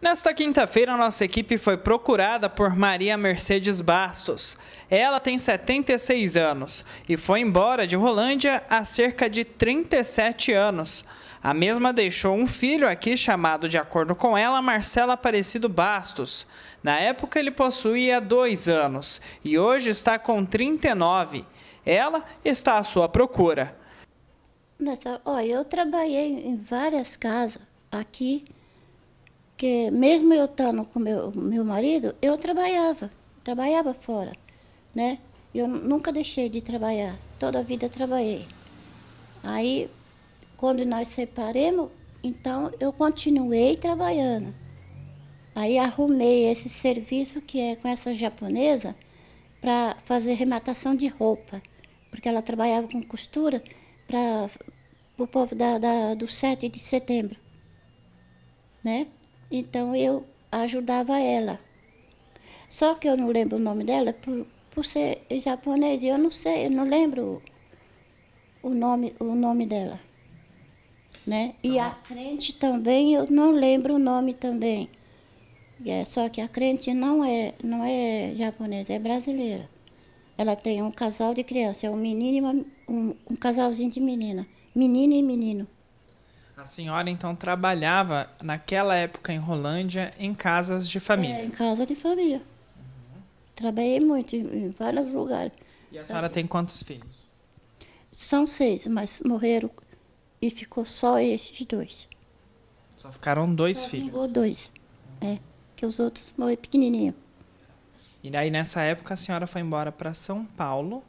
Nesta quinta-feira, nossa equipe foi procurada por Maria Mercedes Bastos. Ela tem 76 anos e foi embora de Rolândia há cerca de 37 anos. A mesma deixou um filho aqui chamado, de acordo com ela, Marcelo Aparecido Bastos. Na época, ele possuía dois anos e hoje está com 39. Ela está à sua procura. olha, eu trabalhei em várias casas aqui porque mesmo eu estando com meu, meu marido, eu trabalhava, trabalhava fora, né? Eu nunca deixei de trabalhar, toda a vida trabalhei. Aí, quando nós separemos, então eu continuei trabalhando. Aí arrumei esse serviço que é com essa japonesa para fazer rematação de roupa, porque ela trabalhava com costura para o povo da, da, do 7 de setembro, né? Então eu ajudava ela. Só que eu não lembro o nome dela por, por ser japonês. Eu não sei, eu não lembro o nome, o nome dela. Né? E ah. a crente também, eu não lembro o nome também. É, só que a crente não é, não é japonesa, é brasileira. Ela tem um casal de criança, é um menino e uma, um, um casalzinho de menina. Menina e menino. A senhora então trabalhava naquela época em Rolândia em casas de família? É, em casa de família. Uhum. Trabalhei muito em, vários lugares. E a senhora tem quantos filhos? São seis, mas morreram e ficou só esses dois. Só ficaram dois só filhos? Ficou dois. É, que os outros morreram pequenininho. E daí nessa época a senhora foi embora para São Paulo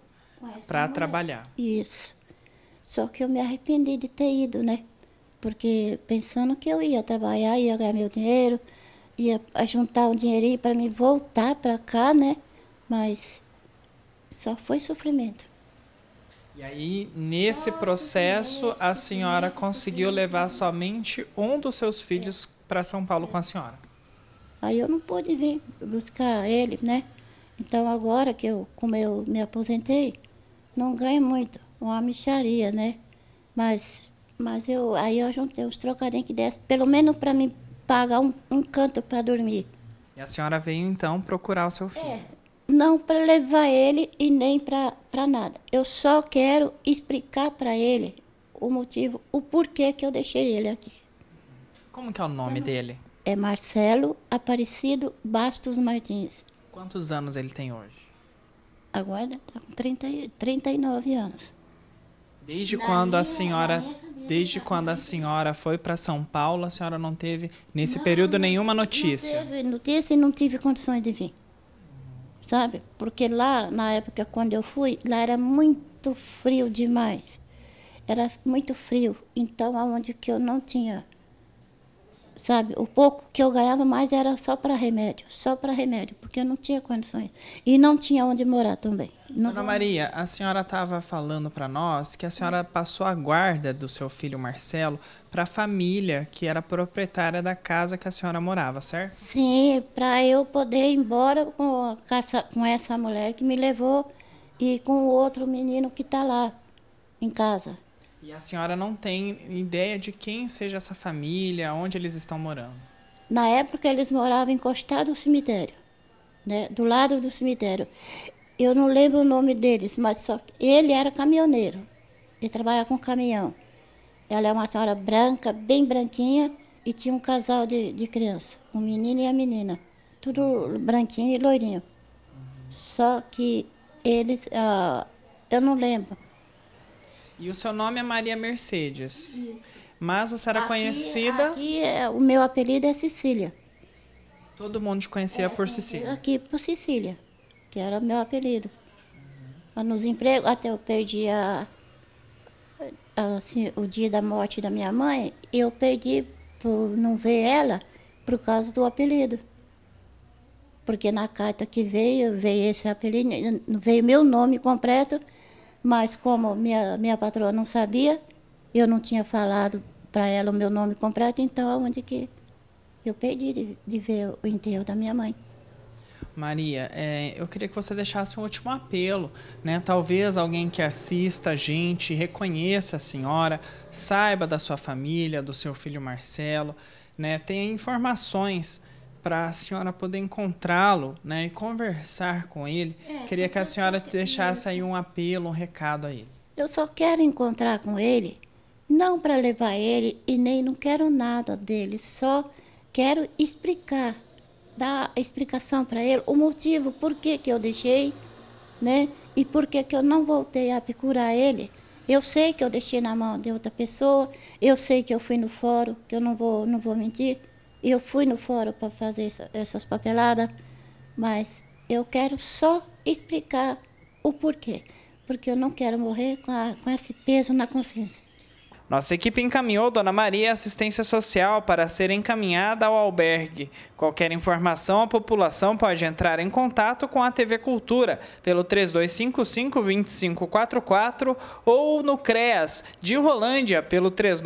para trabalhar. Isso. Só que eu me arrependi de ter ido, né? Porque pensando que eu ia trabalhar, ia ganhar meu dinheiro, ia juntar um dinheirinho para me voltar para cá, né? Mas só foi sofrimento. E aí, nesse processo, a senhora conseguiu levar somente um dos seus filhos para São Paulo com a senhora? Aí eu não pude vir buscar ele, né? Então, agora que eu, como eu me aposentei, não ganho muito, uma micharia, né? Mas mas eu, aí eu juntei os trocadinhos que desse, pelo menos para me pagar um, um canto para dormir. E a senhora veio então procurar o seu é, filho? É, não para levar ele e nem para nada. Eu só quero explicar para ele o motivo, o porquê que eu deixei ele aqui. Como que é o nome é, dele? É Marcelo Aparecido Bastos Martins. Quantos anos ele tem hoje? Agora está com 30, 39 anos. Desde na quando minha, a senhora Desde quando a senhora foi para São Paulo, a senhora não teve, nesse não, período, nenhuma notícia? Não teve notícia e não tive condições de vir. Sabe? Porque lá, na época, quando eu fui, lá era muito frio demais. Era muito frio. Então, aonde que eu não tinha sabe? O pouco que eu ganhava mais era só para remédio, só para remédio, porque eu não tinha condições e não tinha onde morar também. Não Dona Maria, a senhora estava falando para nós que a senhora passou a guarda do seu filho Marcelo para a família que era proprietária da casa que a senhora morava, certo? Sim, para eu poder ir embora com, essa, com essa mulher que me levou e com o outro menino que está lá em casa. E a senhora não tem ideia de quem seja essa família, onde eles estão morando? Na época eles moravam encostados ao cemitério, né? do lado do cemitério. Eu não lembro o nome deles, mas só ele era caminhoneiro e trabalhava com caminhão. Ela é uma senhora branca, bem branquinha, e tinha um casal de, de criança, um menino e a menina, tudo branquinho e loirinho. Só que eles, uh, eu não lembro, e o seu nome é Maria Mercedes. Isso. Mas você era aqui, é- conhecida. Aqui, é o meu apelido é Cecília. Todo mundo te conhecia é, por Cecília? Aqui por Cecília, que era o meu apelido. Nos empregos, até eu perdi a, a, assim, o dia da morte da minha mãe, eu perdi por não ver ela por causa do apelido. Porque na carta que veio, veio esse apelido, veio meu nome completo mas como minha, minha patroa não sabia, eu não tinha falado para ela o meu nome completo, então aonde que eu perdi de, de, ver o enterro da minha mãe. Maria, é, eu queria que você deixasse um último apelo, né? Talvez alguém que assista a gente reconheça a senhora, saiba da sua família, do seu filho Marcelo, né? Tenha informações para a senhora poder encontrá-lo né, e conversar com ele. É, Queria que a senhora que... deixasse aí um apelo, um recado a ele. Eu só quero encontrar com ele, não para levar ele e nem não quero nada dele, só quero explicar, dar a explicação para ele, o motivo por que, que eu deixei, né? E por que, que eu não voltei a procurar ele. Eu sei que eu deixei na mão de outra pessoa, eu sei que eu fui no fórum, que eu não vou, não vou mentir, eu fui no fórum para fazer essa, essas papeladas, mas eu quero só explicar o porquê. Porque eu não quero morrer com, a, com esse peso na consciência. Nossa equipe encaminhou Dona Maria assistência social para ser encaminhada ao albergue. Qualquer informação, a população pode entrar em contato com a TV Cultura pelo 3255-2544 ou no CREAS de Rolândia pelo 39.